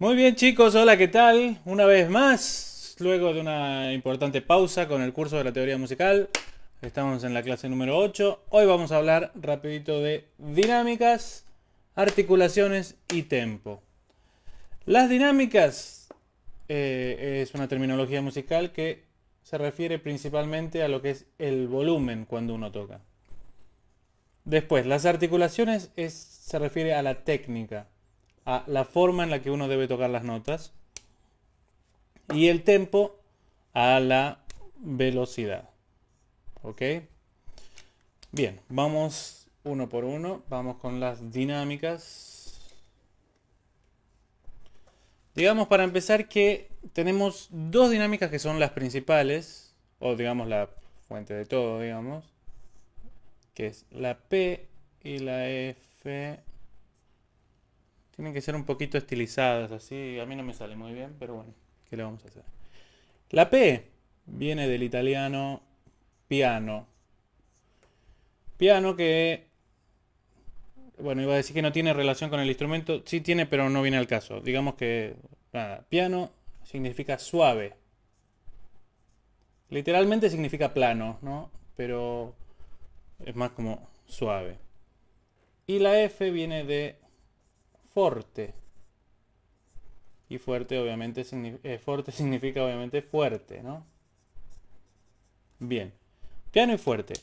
Muy bien chicos, hola, ¿qué tal? Una vez más, luego de una importante pausa con el curso de la teoría musical, estamos en la clase número 8. Hoy vamos a hablar rapidito de dinámicas, articulaciones y tempo. Las dinámicas eh, es una terminología musical que se refiere principalmente a lo que es el volumen cuando uno toca. Después, las articulaciones se refiere a la técnica a la forma en la que uno debe tocar las notas y el tempo a la velocidad. ¿Ok? Bien, vamos uno por uno, vamos con las dinámicas. Digamos para empezar que tenemos dos dinámicas que son las principales, o digamos la fuente de todo, digamos, que es la P y la F tienen que ser un poquito estilizadas, así a mí no me sale muy bien, pero bueno, ¿qué le vamos a hacer? La P viene del italiano piano. Piano que, bueno, iba a decir que no tiene relación con el instrumento, sí tiene, pero no viene al caso. Digamos que, nada, piano significa suave. Literalmente significa plano, ¿no? Pero es más como suave. Y la F viene de y fuerte obviamente eh, significa obviamente fuerte, ¿no? Bien. Piano y fuerte.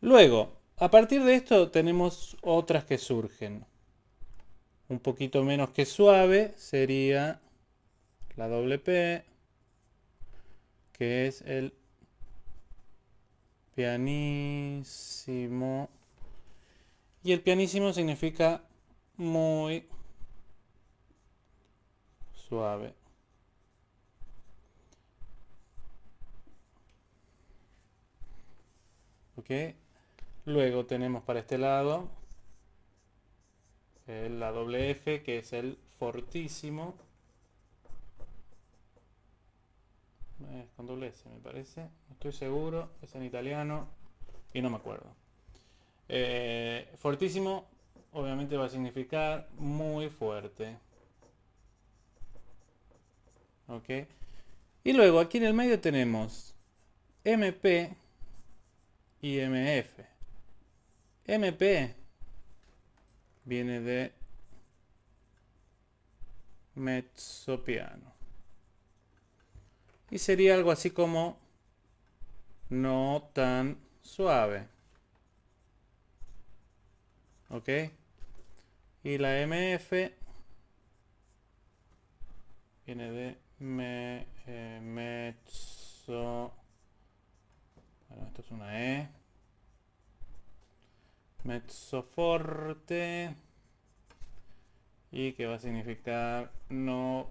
Luego, a partir de esto tenemos otras que surgen. Un poquito menos que suave sería la doble P, que es el pianísimo. Y el pianísimo significa muy suave. Ok. Luego tenemos para este lado la doble F que es el fortísimo. Es con doble S me parece. No estoy seguro. Es en italiano. Y no me acuerdo. Eh, fortísimo obviamente va a significar muy fuerte. ¿Ok? Y luego aquí en el medio tenemos MP y MF. MP viene de piano. Y sería algo así como no tan suave. ¿Ok? Y la MF viene de eh, mezzo. Bueno, esto es una E. mezzo forte Y que va a significar no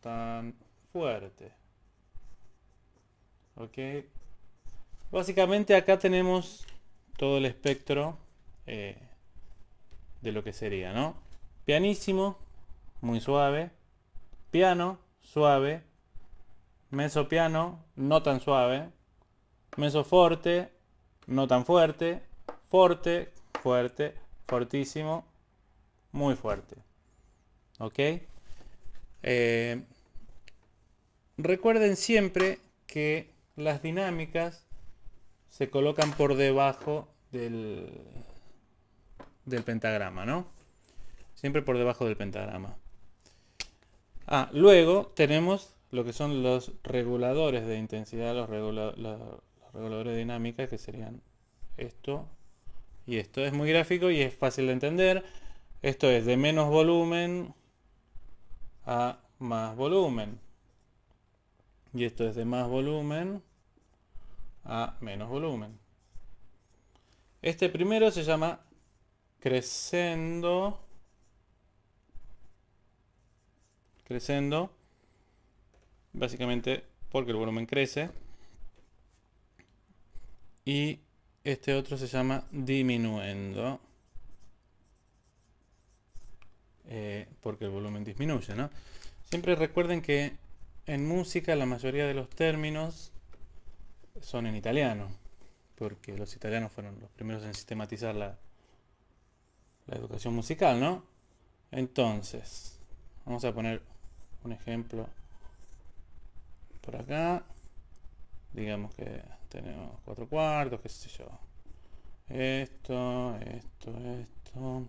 tan fuerte. Ok. Básicamente acá tenemos todo el espectro. Eh, de lo que sería, ¿no? Pianísimo, muy suave. Piano, suave. Meso piano, no tan suave. Meso forte, no tan fuerte. Forte, fuerte, fortísimo, muy fuerte. ¿Ok? Eh, recuerden siempre que las dinámicas se colocan por debajo del, del pentagrama, ¿no? Siempre por debajo del pentagrama. Ah, luego tenemos lo que son los reguladores de intensidad, los, reguladores de dinámica, que serían esto y esto. Es muy gráfico y es fácil de entender. Esto es de menos volumen a más volumen. Y esto es de más volumen a menos volumen. Este primero se llama creciendo. Creciendo. Básicamente porque el volumen crece. Y este otro se llama disminuyendo eh, porque el volumen disminuye, ¿no? Siempre recuerden que en música la mayoría de los términos son en italiano, porque los italianos fueron los primeros en sistematizar la, la educación musical, ¿no? Entonces, vamos a poner un ejemplo por acá. Digamos que tenemos cuatro cuartos, qué sé yo. Esto, esto, esto.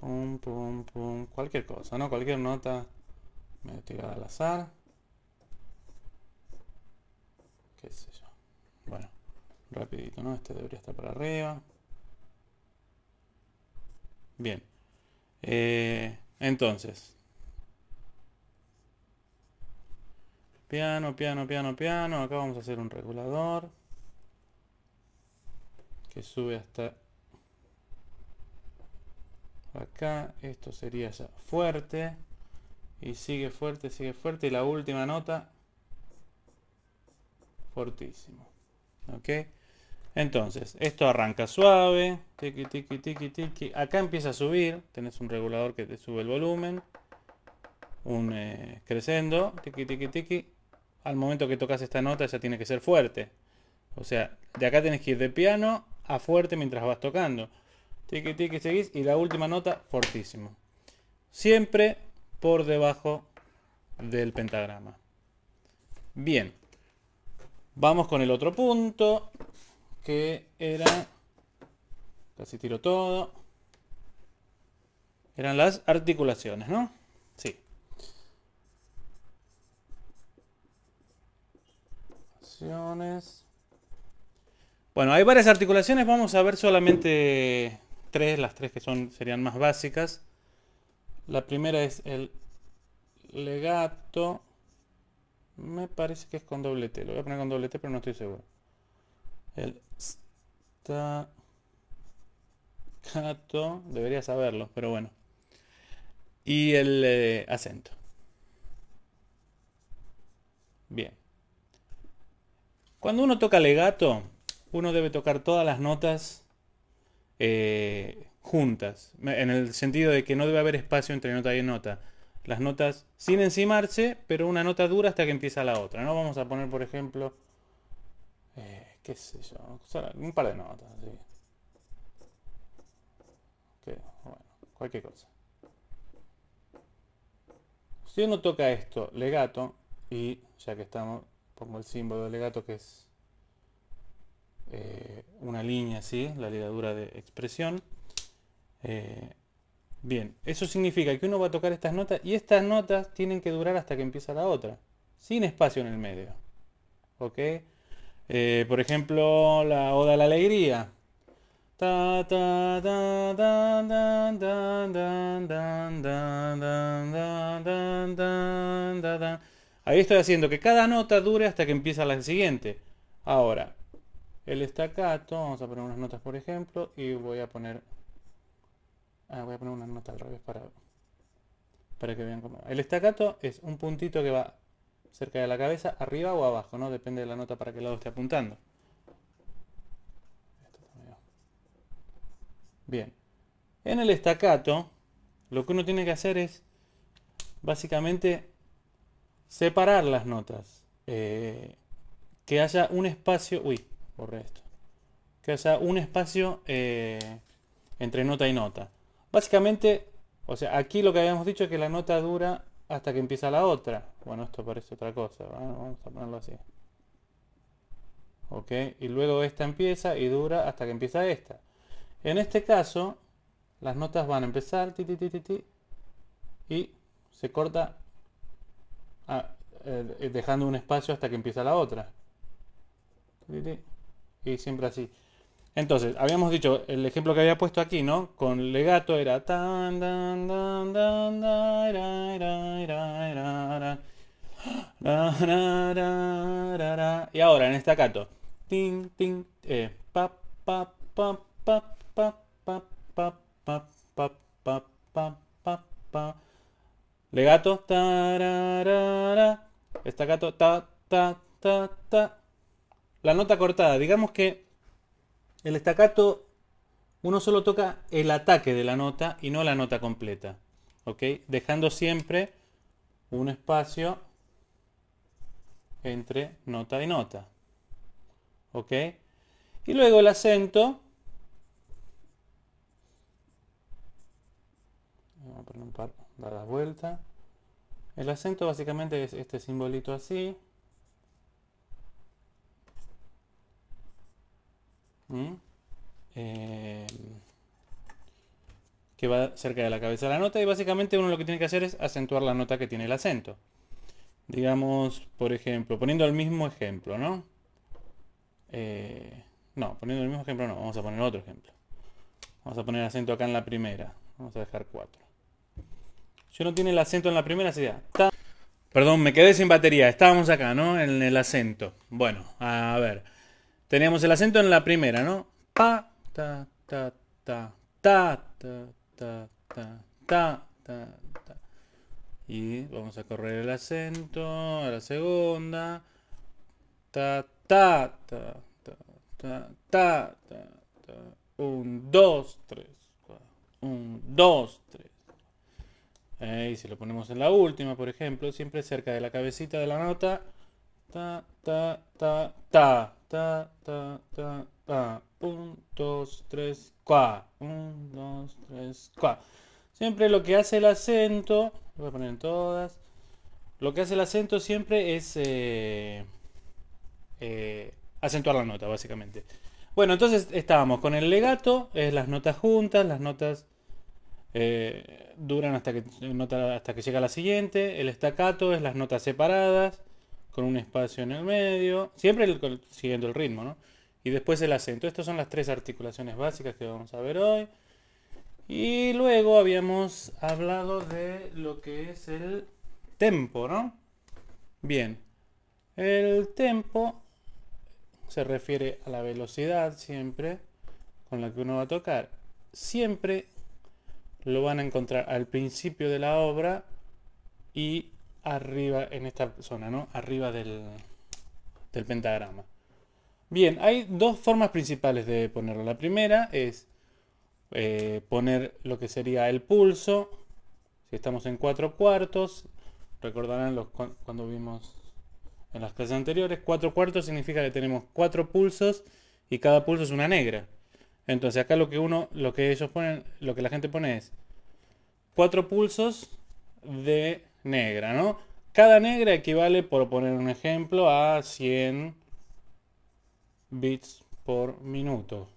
Pum, pum, pum. Cualquier cosa, ¿no? Cualquier nota me tirada al azar. Qué sé yo. Bueno, rapidito, ¿no? Este debería estar para arriba. Bien. Eh, entonces. Piano, piano, piano, piano. Acá vamos a hacer un regulador. Que sube hasta acá. Esto sería ya fuerte. Y sigue fuerte, sigue fuerte. Y la última nota. Fortísimo. ¿Ok? Entonces, esto arranca suave, tiki, tiki, tiki, tiki. Acá empieza a subir, tenés un regulador que te sube el volumen, un eh, crescendo, tiki, tiki, tiki. Al momento que tocas esta nota ya tiene que ser fuerte. O sea, de acá tenés que ir de piano a fuerte mientras vas tocando. Tiki, tiki, seguís y la última nota, fortísimo. Siempre por debajo del pentagrama. Bien. Vamos con el otro punto que era, casi tiro todo, eran las articulaciones, ¿no? Sí. Bueno, hay varias articulaciones, vamos a ver solamente tres, las tres que son, serían más básicas. La primera es el legato, me parece que es con doble T, lo voy a poner con doble T pero no estoy seguro. El gato Cato. Debería saberlo, pero bueno. Y el eh, acento. Bien. Cuando uno toca legato, uno debe tocar todas las notas eh, juntas, en el sentido de que no debe haber espacio entre nota y nota. Las notas sin encimarse, pero una nota dura hasta que empieza la otra. No vamos a poner, por ejemplo, eh, qué sé yo, un par de notas, bueno, cualquier cosa. Si uno toca esto, legato, y ya que estamos, pongo el símbolo de legato que es eh, una línea así, la ligadura de expresión. Eh, bien, eso significa que uno va a tocar estas notas y estas notas tienen que durar hasta que empieza la otra, sin espacio en el medio. ¿Ok? por ejemplo, la Oda a la Alegría. Ahí estoy haciendo que cada nota dure hasta que empieza la siguiente. Ahora, el staccato. vamos a poner unas notas por ejemplo, y voy a poner... Ah, voy a poner una nota al revés para, para que vean cómo... El estacato es un puntito que va cerca de la cabeza, arriba o abajo, ¿no? Depende de la nota para qué lado esté apuntando. Bien. En el estacato, lo que uno tiene que hacer es básicamente separar las notas. Eh, que haya un espacio. Uy, borré esto. Que haya un espacio eh, entre nota y nota. Básicamente, o sea, aquí lo que habíamos dicho es que la nota dura hasta que empieza la otra. Bueno, esto parece otra cosa, vamos a ponerlo así. Ok, y luego esta empieza y dura hasta que empieza esta. En este caso, las notas van a empezar ti, y se corta ah, eh, dejando un espacio hasta que empieza la otra. Y siempre así. Entonces, habíamos dicho, el ejemplo que había puesto aquí, ¿no? Con legato era y ahora en estacato. Legato, Estacato, La nota cortada. Digamos que el staccato, uno solo toca el ataque de la nota y no la nota completa, ¿ok? Dejando siempre un espacio entre nota y nota, ¿ok? Y luego el acento, vamos a un par, dar la vuelta. El acento básicamente es este simbolito así, Em, que va cerca de la cabeza de la nota y básicamente uno lo que tiene que hacer es acentuar la nota que tiene el acento. Digamos, por ejemplo, poniendo el mismo ejemplo, ¿no? Eh, no, poniendo el mismo ejemplo no, vamos a poner otro ejemplo. Vamos a poner acento acá en la primera. Vamos a dejar cuatro Si no tiene el acento en la primera sería... Perdón, me quedé sin batería. Estábamos acá, ¿no? En el acento. Bueno, a ver. Teníamos el acento en la primera, ¿no? Pa, ta, ta, ta, ta, ta, ta, ta, ta, ta, Y vamos a correr el acento a la segunda. Ta, ta, ta, ta, ta, ta, ta, ta. Un, dos, tres. Un, dos, tres. y si lo ponemos en la última, por ejemplo, siempre cerca de la cabecita de la nota. Ta, ta, ta, ta ta, ta, ta, ta. Un, dos, tres, cua. Un, dos, tres, Siempre lo que hace el acento, voy a poner en todas. Lo que hace el acento siempre es eh, eh, acentuar la nota, básicamente. Bueno, entonces estábamos con el legato, es las notas juntas, las notas eh, duran hasta que, hasta que llega la siguiente. El staccato es las notas separadas con un espacio en el medio, siempre siguiendo el ritmo, ¿no? Y después el acento. Estas son las tres articulaciones básicas que vamos a ver hoy. Y luego habíamos hablado de lo que es el tempo, ¿no? Bien, el tempo se refiere a la velocidad siempre con la que uno va a tocar. Siempre lo van a encontrar al principio de la obra y arriba en esta zona, ¿no? Arriba del, pentagrama. Bien, hay dos formas principales de ponerlo. La primera es eh, poner lo que sería el pulso. Si estamos en 4 cuartos, recordarán los, cuando vimos en las clases anteriores, cuatro cuartos significa que tenemos cuatro pulsos y cada pulso es una negra. Entonces acá lo que uno, lo que ellos ponen, lo que la gente pone es cuatro pulsos de negra, ¿no? Cada negra equivale, por poner un ejemplo, a 100 bits por minuto.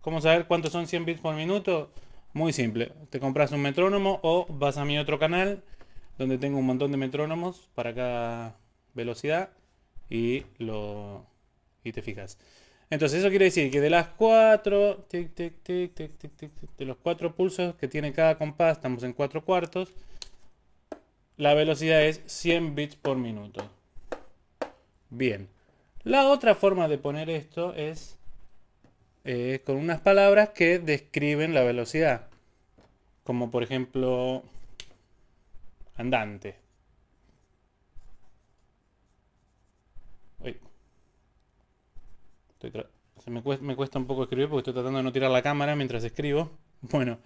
¿Cómo saber cuántos son 100 bits por minuto? Muy simple. Te compras un metrónomo o vas a mi otro canal donde tengo un montón de metrónomos para cada velocidad y lo te fijas. Entonces eso quiere decir que de las cuatro de los cuatro pulsos que tiene cada compás, estamos en cuatro cuartos la velocidad es 100 bits por minuto. Bien. La otra forma de poner esto es eh, con unas palabras que describen la velocidad. Como por ejemplo, andante. me cuesta un poco escribir porque estoy tratando de no tirar la cámara mientras escribo. Bueno,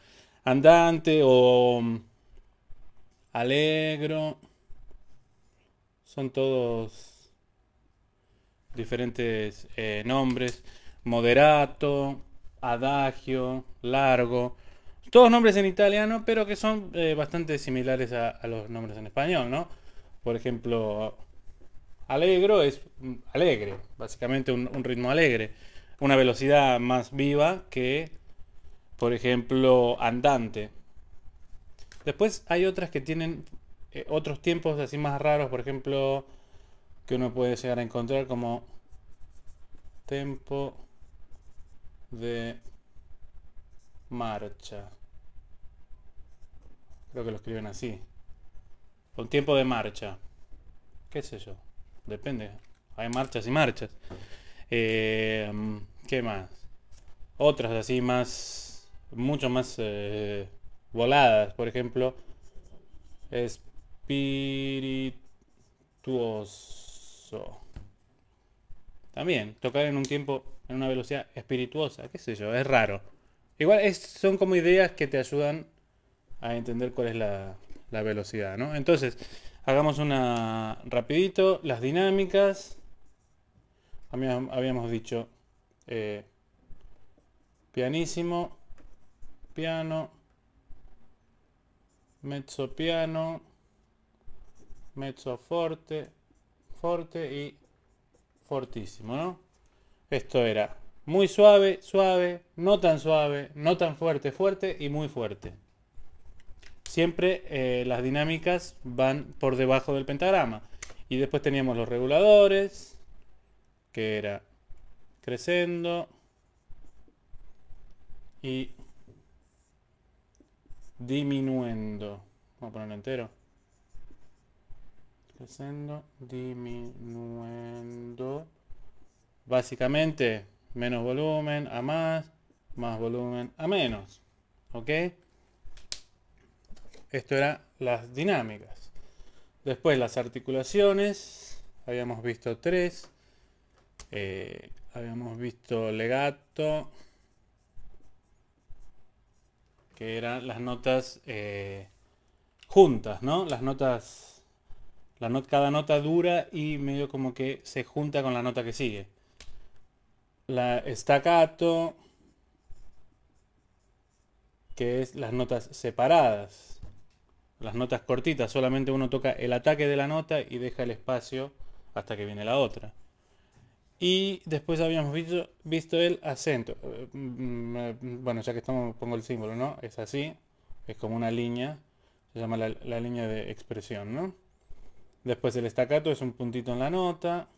andante o alegro. Son todos diferentes eh, nombres. Moderato, adagio, largo. Todos nombres en italiano, pero que son eh, bastante similares a, los nombres en español, ¿no? Por ejemplo, alegro es alegre, básicamente un ritmo alegre. Una velocidad más viva que, por ejemplo, andante Después hay otras que tienen eh, otros tiempos así más raros, por ejemplo, que uno puede llegar a encontrar como tempo de marcha. Creo que lo escriben así. Con tiempo de marcha. ¿Qué sé yo? Depende. Hay marchas y marchas. Eh, ¿Qué más? Otras así más... Mucho más... Eh, voladas, por ejemplo, espirituoso. También, tocar en un tiempo, en una velocidad espirituosa, qué sé yo, es raro. Igual son como ideas que te ayudan a entender cuál es la, velocidad, ¿no? Entonces, hagamos una rapidito, las dinámicas. Habíamos dicho eh, pianísimo, piano, mezzo piano mezzo forte y fortísimo, ¿no? Esto era muy suave, suave, no tan suave, no tan fuerte, fuerte y muy fuerte. Siempre eh, las dinámicas van por debajo del pentagrama. Y después teníamos los reguladores, que era creciendo y diminuendo. Vamos a ponerlo entero. Creciendo, diminuendo. Básicamente, menos volumen a más, más volumen a menos. ¿Ok? Esto eran las dinámicas. Después las articulaciones. Habíamos visto tres. Eh, habíamos visto legato que eran las notas eh, juntas, ¿no? Las notas, la nota, cada nota dura y medio como que se junta con la nota que sigue. La staccato, que es las notas separadas, las notas cortitas, solamente uno toca el ataque de la nota y deja el espacio hasta que viene la otra. Y después habíamos visto, visto el acento. Eh, mm, eh, mm, bueno, ya que estamos, pongo el símbolo, ¿no? Es así, es como una línea, se llama la, línea de expresión, ¿no? Después el estacato es un puntito en la nota,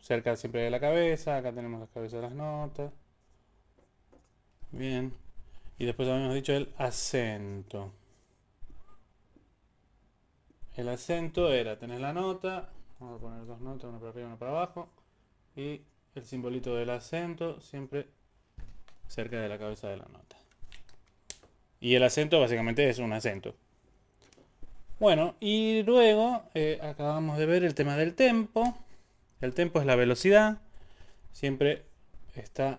cerca siempre de la cabeza, acá tenemos las cabezas de las notas. Bien. Y después habíamos dicho el acento. El acento era, tenés la nota, vamos a poner dos notas, una para arriba y una para abajo y el simbolito del acento siempre cerca de la cabeza de la nota. Y el acento básicamente es un acento. Bueno, y luego eh, acabamos de ver el tema del tempo. El tempo es la velocidad. Siempre está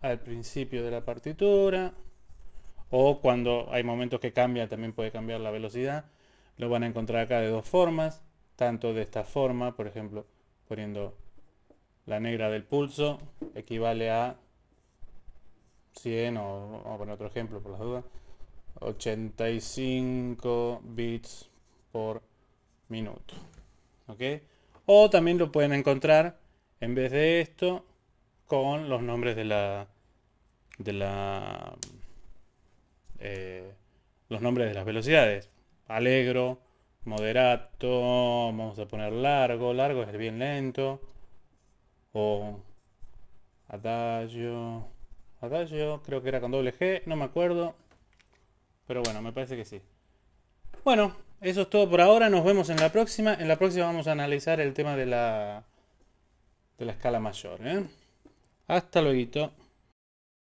al principio de la partitura. O cuando hay momentos que cambia, también puede cambiar la velocidad. Lo van a encontrar acá de dos formas. Tanto de esta forma, por ejemplo, poniendo la negra del pulso equivale a 100, o vamos a poner otro ejemplo por las dudas, 85 bits por minuto. ¿Ok? O también lo pueden encontrar en vez de esto con los nombres de la de la eh, los nombres de las velocidades. Alegro, moderato, vamos a poner largo, largo es el bien lento, o Adagio, Adagio, creo que era con doble G, no me acuerdo, pero bueno, me parece que sí. Bueno, eso es todo por ahora, nos vemos en la próxima, en la próxima vamos a analizar el tema de la, de la escala mayor. ¿eh? Hasta luego.